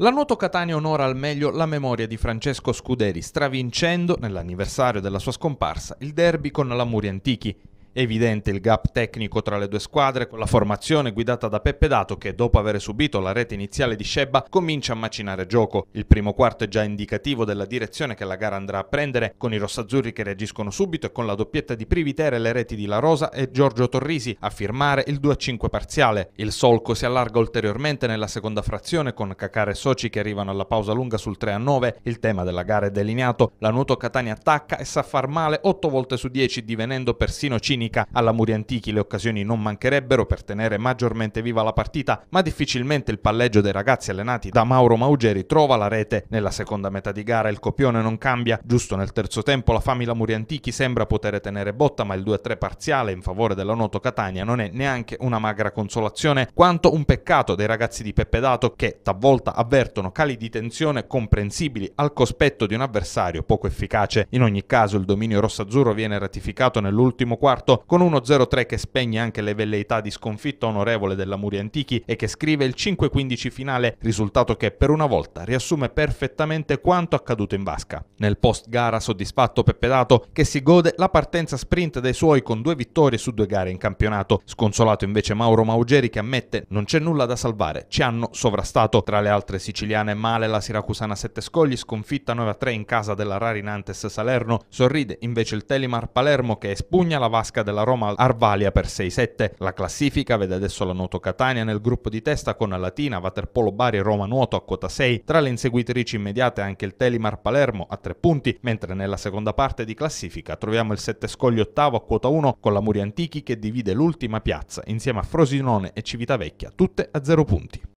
La Nuoto Catania onora al meglio la memoria di Francesco Scuderi, stravincendo, nell'anniversario della sua scomparsa, il derby con la Muri Antichi. È evidente il gap tecnico tra le due squadre con la formazione guidata da Peppe Dato che dopo aver subito la rete iniziale di Sheba comincia a macinare gioco. Il primo quarto è già indicativo della direzione che la gara andrà a prendere con i rossazzurri che reagiscono subito e con la doppietta di Privitere le reti di La Rosa e Giorgio Torrisi a firmare il 2-5 parziale. Il solco si allarga ulteriormente nella seconda frazione con Cacare e Soci che arrivano alla pausa lunga sul 3-9. Il tema della gara è delineato. La Nuoto Catania attacca e sa far male 8 volte su 10 divenendo persino cinico domenica. Alla Muri Antichi le occasioni non mancherebbero per tenere maggiormente viva la partita, ma difficilmente il palleggio dei ragazzi allenati da Mauro Maugeri trova la rete. Nella seconda metà di gara il copione non cambia, giusto nel terzo tempo la famiglia Muri Antichi sembra poter tenere botta, ma il 2-3 parziale in favore della Noto Catania non è neanche una magra consolazione, quanto un peccato dei ragazzi di Peppe Dato che talvolta avvertono cali di tensione comprensibili al cospetto di un avversario poco efficace. In ogni caso il dominio rossazzurro viene ratificato nell'ultimo quarto con 1 0-3 che spegne anche le velleità di sconfitta onorevole della Muri Antichi e che scrive il 5-15 finale, risultato che per una volta riassume perfettamente quanto accaduto in vasca. Nel post gara soddisfatto Peppedato che si gode la partenza sprint dei suoi con due vittorie su due gare in campionato, sconsolato invece Mauro Maugeri che ammette non c'è nulla da salvare, ci hanno sovrastato. Tra le altre siciliane male la siracusana 7 Scogli sconfitta 9-3 in casa della Rari Nantes Salerno, sorride invece il Telimar Palermo che espugna la vasca tasca della Roma Arvalia per 6-7. La classifica vede adesso la Noto Catania nel gruppo di testa con Latina, Waterpolo Bari e Roma Nuoto a quota 6. Tra le inseguitrici immediate anche il Telimar Palermo a 3 punti, mentre nella seconda parte di classifica troviamo il 7 Scogli ottavo a quota 1 con la Muri Antichi che divide l'ultima piazza insieme a Frosinone e Civitavecchia, tutte a 0 punti.